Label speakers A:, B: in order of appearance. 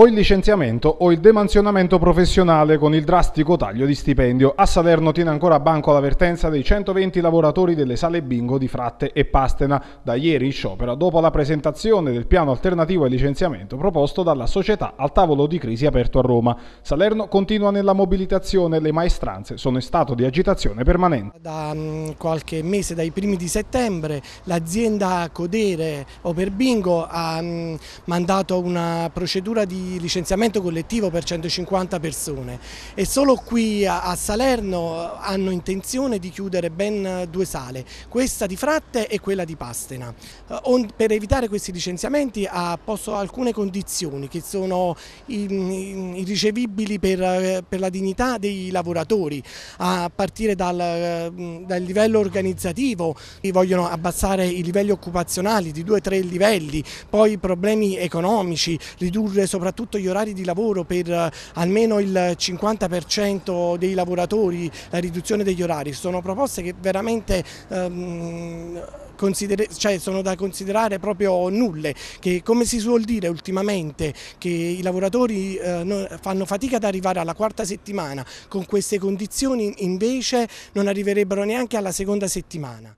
A: o il licenziamento o il demansionamento professionale con il drastico taglio di stipendio. A Salerno tiene ancora a banco l'avvertenza dei 120 lavoratori delle sale bingo di Fratte e Pastena, da ieri in sciopero, dopo la presentazione del piano alternativo al licenziamento proposto dalla società al tavolo di crisi aperto a Roma. Salerno continua nella mobilitazione, le maestranze sono in stato di agitazione permanente.
B: Da mm, qualche mese, dai primi di settembre, l'azienda Codere Operbingo ha mm, mandato una procedura di licenziamento collettivo per 150 persone e solo qui a Salerno eh, hanno intenzione di chiudere ben eh, due sale, questa di Fratte e quella di Pastena. Eh, per evitare questi licenziamenti ha posto alcune condizioni che sono irricevibili per, la dignità dei lavoratori, a partire dal, dal livello organizzativo, vogliono abbassare i livelli occupazionali di due o tre livelli, poi problemi economici, ridurre soprattutto soprattutto gli orari di lavoro per eh, almeno il 50% dei lavoratori, la riduzione degli orari, sono proposte che veramente... Um, cioè sono da considerare proprio nulle, che come si suol dire ultimamente che i lavoratori eh, fanno fatica ad arrivare alla quarta settimana, con queste
A: condizioni invece non arriverebbero neanche alla seconda settimana.